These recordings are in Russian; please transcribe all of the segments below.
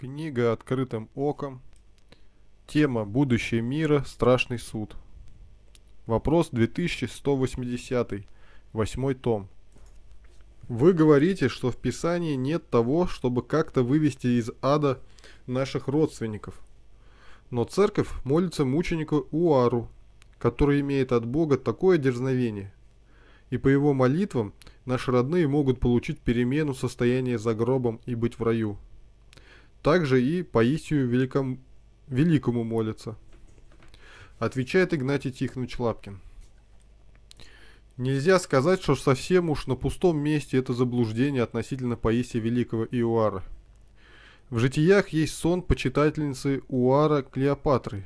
Книга «Открытым оком». Тема «Будущее мира. Страшный суд». Вопрос 2180. Восьмой том. Вы говорите, что в Писании нет того, чтобы как-то вывести из ада наших родственников. Но церковь молится мученику Уару, который имеет от Бога такое дерзновение. И по его молитвам наши родные могут получить перемену состояния за гробом и быть в раю также и Паисию Великом... Великому молится, Отвечает Игнатий Тихонович Лапкин. Нельзя сказать, что совсем уж на пустом месте это заблуждение относительно Паисия Великого Иоара. В житиях есть сон почитательницы Уара Клеопатры.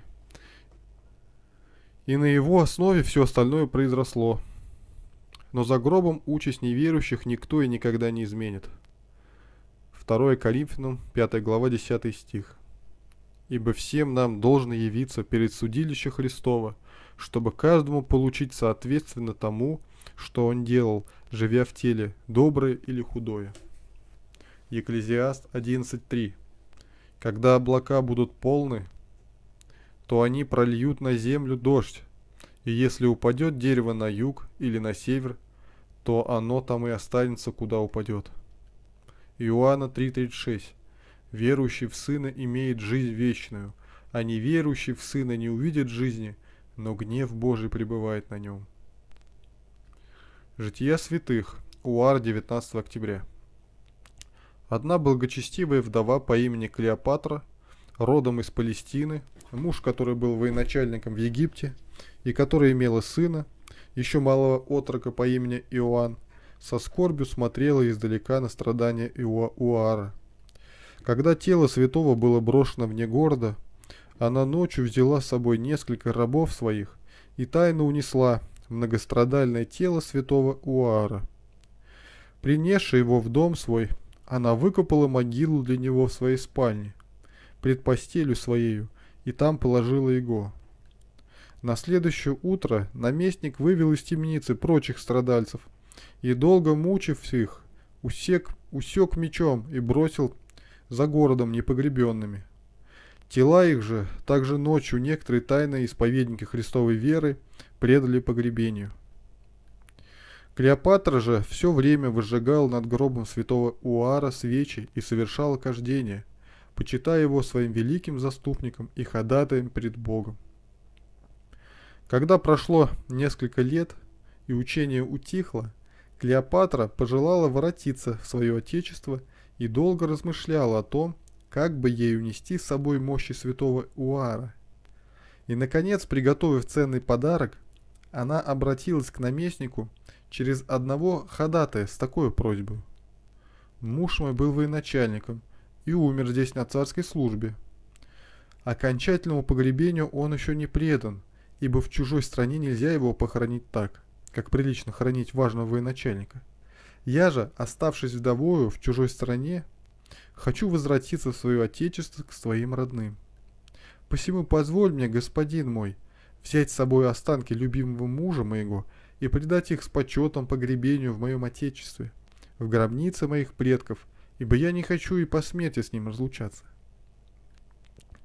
И на его основе все остальное произросло. Но за гробом участь неверующих никто и никогда не изменит. 2 Коринфянам, 5 глава, 10 стих. «Ибо всем нам должно явиться перед судилище Христова, чтобы каждому получить соответственно тому, что он делал, живя в теле, доброе или худое». Екклезиаст 11.3 «Когда облака будут полны, то они прольют на землю дождь, и если упадет дерево на юг или на север, то оно там и останется, куда упадет». Иоанна 3.36. «Верующий в Сына имеет жизнь вечную, а неверующий в Сына не увидит жизни, но гнев Божий пребывает на нем». Жития святых. УАР 19 октября. Одна благочестивая вдова по имени Клеопатра, родом из Палестины, муж, который был военачальником в Египте и который имела сына, еще малого отрока по имени Иоанн, со скорбью смотрела издалека на страдания Уара. Когда тело святого было брошено вне города, она ночью взяла с собой несколько рабов своих и тайно унесла многострадальное тело святого Уара. Принесши его в дом свой, она выкопала могилу для него в своей спальне, пред постелью своею, и там положила его. На следующее утро наместник вывел из темницы прочих страдальцев, и, долго мучив их, усек, усек мечом и бросил за городом непогребенными. Тела их же также ночью некоторые тайные исповедники Христовой веры предали погребению. Клеопатра же все время выжигала над гробом святого Уара свечи и совершала кождение, почитая его своим великим заступником и ходатаем пред Богом. Когда прошло несколько лет и учение утихло, Клеопатра пожелала воротиться в свое отечество и долго размышляла о том, как бы ей унести с собой мощи святого Уара. И, наконец, приготовив ценный подарок, она обратилась к наместнику через одного ходатая с такой просьбой. Муж мой был военачальником и умер здесь на царской службе. Окончательному погребению он еще не предан, ибо в чужой стране нельзя его похоронить так как прилично хранить важного военачальника. Я же, оставшись вдовою в чужой стране, хочу возвратиться в свое отечество к своим родным. Посему позволь мне, господин мой, взять с собой останки любимого мужа моего и предать их с почетом погребению в моем отечестве, в гробнице моих предков, ибо я не хочу и по смерти с ним разлучаться.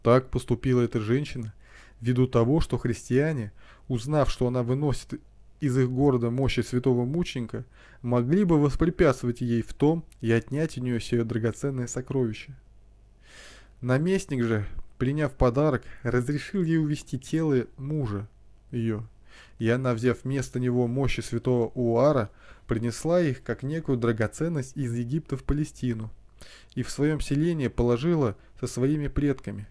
Так поступила эта женщина, ввиду того, что христиане, узнав, что она выносит из их города мощи святого мученика могли бы воспрепятствовать ей в том и отнять у нее все драгоценное сокровище. Наместник же, приняв подарок, разрешил ей увести тело мужа ее, и она, взяв вместо него мощи святого Уара, принесла их как некую драгоценность из Египта в Палестину и в своем селении положила со своими предками.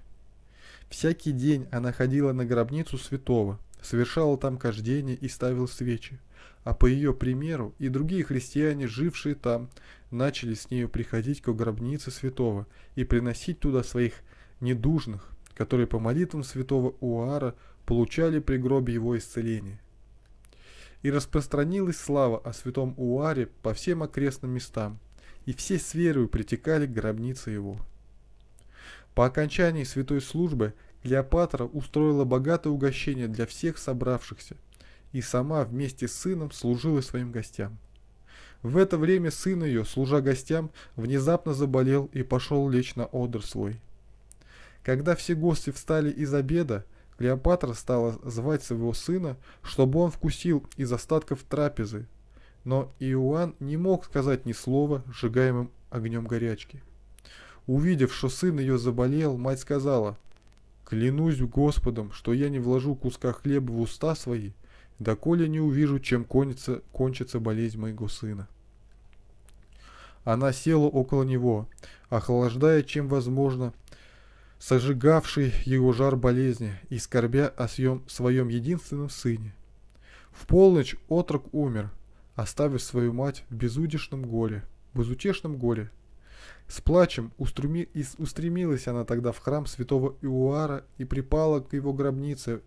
Всякий день она ходила на гробницу святого – совершала там кождение и ставила свечи, а по ее примеру и другие христиане, жившие там, начали с нею приходить к гробнице святого и приносить туда своих недужных, которые по молитвам святого Уара получали при гробе его исцеление. И распространилась слава о святом Уаре по всем окрестным местам, и все с верою притекали к гробнице его. По окончании святой службы – Клеопатра устроила богатое угощение для всех собравшихся и сама вместе с сыном служила своим гостям. В это время сын ее, служа гостям, внезапно заболел и пошел лечь на одр свой. Когда все гости встали из обеда, Клеопатра стала звать своего сына, чтобы он вкусил из остатков трапезы, но Иоанн не мог сказать ни слова сжигаемым огнем горячки. Увидев, что сын ее заболел, мать сказала – Клянусь Господом, что я не вложу куска хлеба в уста свои, доколе не увижу, чем конится, кончится болезнь моего сына. Она села около него, охлаждая, чем возможно, сожигавший его жар болезни и скорбя о своем, своем единственном сыне. В полночь отрок умер, оставив свою мать в безудешном горе, безутешном горе, с плачем устреми... устремилась она тогда в храм святого Иуара и припала к его гробнице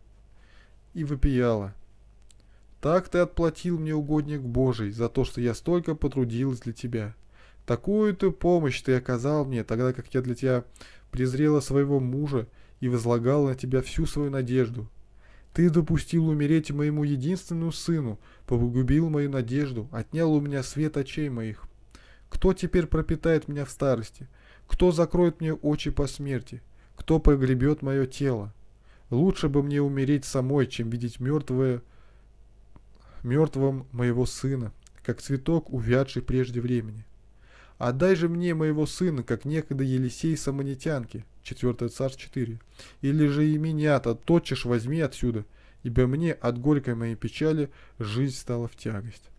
и вопияла. «Так ты отплатил мне, угодник Божий, за то, что я столько потрудилась для тебя. Такую ты помощь ты оказал мне, тогда как я для тебя презрела своего мужа и возлагала на тебя всю свою надежду. Ты допустил умереть моему единственному сыну, погубил мою надежду, отнял у меня свет очей моих. Кто теперь пропитает меня в старости? Кто закроет мне очи по смерти? Кто погребет мое тело? Лучше бы мне умереть самой, чем видеть мертвое, мертвым моего сына, как цветок, увядший прежде времени. Отдай же мне моего сына, как некогда Елисей Самонитянки, 4 царь 4, или же и меня-то тотчас возьми отсюда, ибо мне от горькой моей печали жизнь стала в тягость.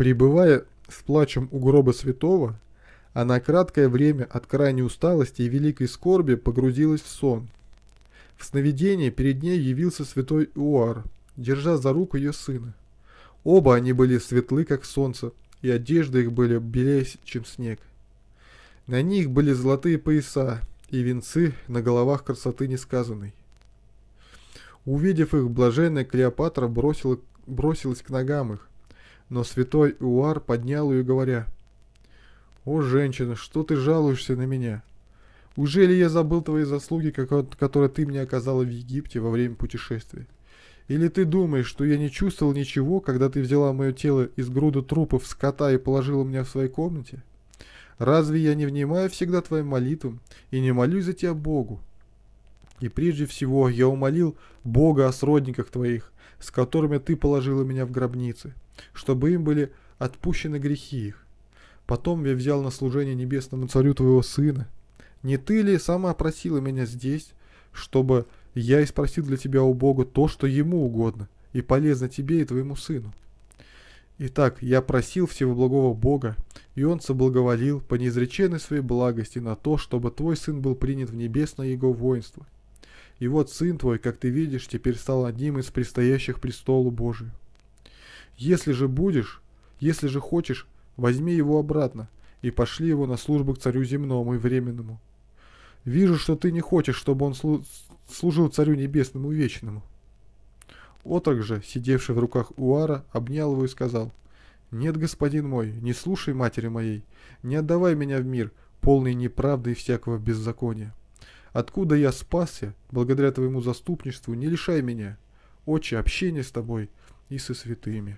Прибывая с плачем у гроба святого, она краткое время от крайней усталости и великой скорби погрузилась в сон. В сновидении перед ней явился святой Уар, держа за руку ее сына. Оба они были светлы, как солнце, и одежды их были белее, чем снег. На них были золотые пояса и венцы на головах красоты несказанной. Увидев их, блаженная Клеопатра бросила, бросилась к ногам их, но святой Уар поднял ее, говоря, «О, женщина, что ты жалуешься на меня? Уже ли я забыл твои заслуги, которые ты мне оказала в Египте во время путешествия? Или ты думаешь, что я не чувствовал ничего, когда ты взяла мое тело из груды трупов скота и положила меня в своей комнате? Разве я не внимаю всегда твоим молитвам и не молюсь за тебя Богу?» И прежде всего я умолил Бога о сродниках твоих, с которыми ты положила меня в гробнице, чтобы им были отпущены грехи их. Потом я взял на служение небесному царю твоего сына. Не ты ли сама просила меня здесь, чтобы я и спросил для тебя у Бога то, что ему угодно, и полезно тебе и твоему сыну? Итак, я просил всего благого Бога, и Он соблаговолил по неизреченной своей благости на то, чтобы твой сын был принят в небесное Его воинство – и вот сын твой, как ты видишь, теперь стал одним из предстоящих престолу Божию. Если же будешь, если же хочешь, возьми его обратно и пошли его на службу к царю земному и временному. Вижу, что ты не хочешь, чтобы он служил царю небесному и вечному. Отрок же, сидевший в руках Уара, обнял его и сказал, «Нет, господин мой, не слушай матери моей, не отдавай меня в мир, полный неправды и всякого беззакония откуда я спасся, благодаря твоему заступничеству, не лишай меня, отче, общения с тобой и со святыми».